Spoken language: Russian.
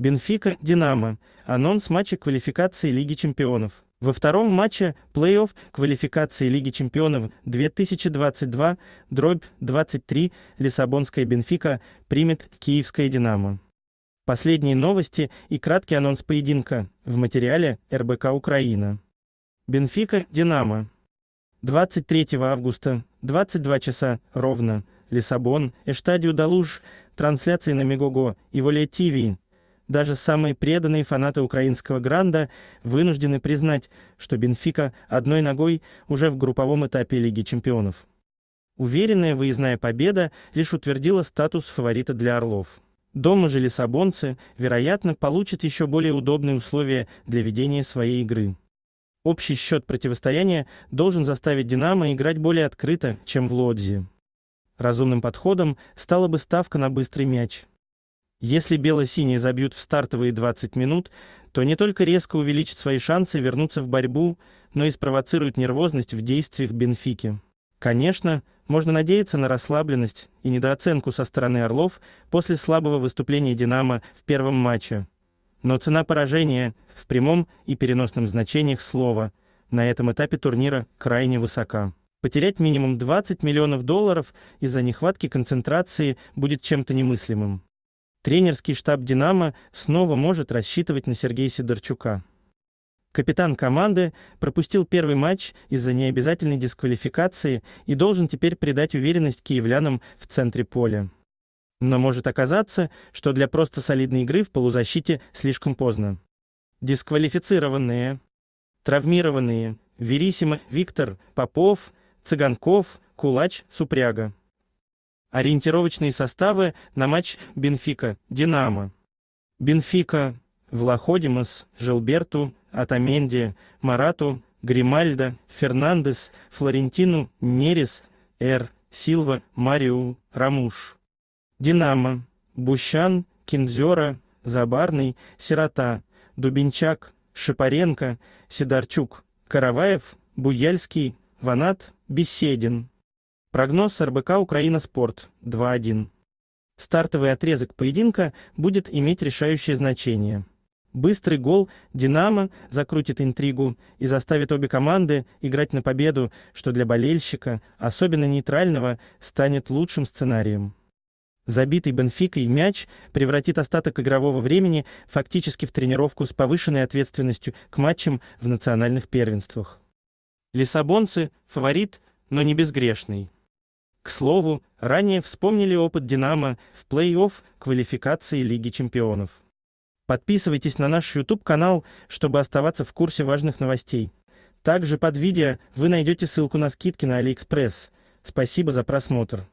Бенфика, Динамо. Анонс матча квалификации Лиги чемпионов. Во втором матче плей-офф квалификации Лиги чемпионов 2022 дробь 23 Лиссабонская Бенфика примет Киевское Динамо. Последние новости и краткий анонс поединка в материале РБК Украина. Бенфика, Динамо. 23 августа, 22 часа, ровно, Лиссабон, Эштадио Далуж, трансляции на Мегого и Воле ТВ. Даже самые преданные фанаты украинского «Гранда» вынуждены признать, что «Бенфика» одной ногой уже в групповом этапе Лиги чемпионов. Уверенная выездная победа лишь утвердила статус фаворита для «Орлов». Дома же лиссабонцы, вероятно, получат еще более удобные условия для ведения своей игры. Общий счет противостояния должен заставить «Динамо» играть более открыто, чем в Лодзе. Разумным подходом стала бы ставка на быстрый мяч – если бело-синие забьют в стартовые 20 минут, то не только резко увеличат свои шансы вернуться в борьбу, но и спровоцируют нервозность в действиях Бенфики. Конечно, можно надеяться на расслабленность и недооценку со стороны «Орлов» после слабого выступления «Динамо» в первом матче. Но цена поражения в прямом и переносном значениях слова на этом этапе турнира крайне высока. Потерять минимум 20 миллионов долларов из-за нехватки концентрации будет чем-то немыслимым тренерский штаб «Динамо» снова может рассчитывать на Сергея Сидорчука. Капитан команды пропустил первый матч из-за необязательной дисквалификации и должен теперь придать уверенность киевлянам в центре поля. Но может оказаться, что для просто солидной игры в полузащите слишком поздно. Дисквалифицированные, травмированные Верисима, Виктор, Попов, Цыганков, Кулач, Супряга. Ориентировочные составы на матч Бенфика, Динамо. Бенфика, Влаходимас, Жилберту, Атаменди, Марату, Гримальда, Фернандес, Флорентину, Нерис, Р. Силва, Мариу, Рамуш. Динамо, Бущан, Кинзера, Забарный, Сирота, Дубинчак, Шипаренко, Сидорчук, Караваев, Буяльский, Ванат, Беседин. Прогноз РБК «Украина Спорт» 2-1. Стартовый отрезок поединка будет иметь решающее значение. Быстрый гол «Динамо» закрутит интригу и заставит обе команды играть на победу, что для болельщика, особенно нейтрального, станет лучшим сценарием. Забитый Бенфикой мяч превратит остаток игрового времени фактически в тренировку с повышенной ответственностью к матчам в национальных первенствах. Лиссабонцы – фаворит, но не безгрешный. К слову, ранее вспомнили опыт «Динамо» в плей-офф квалификации Лиги чемпионов. Подписывайтесь на наш YouTube-канал, чтобы оставаться в курсе важных новостей. Также под видео вы найдете ссылку на скидки на AliExpress. Спасибо за просмотр.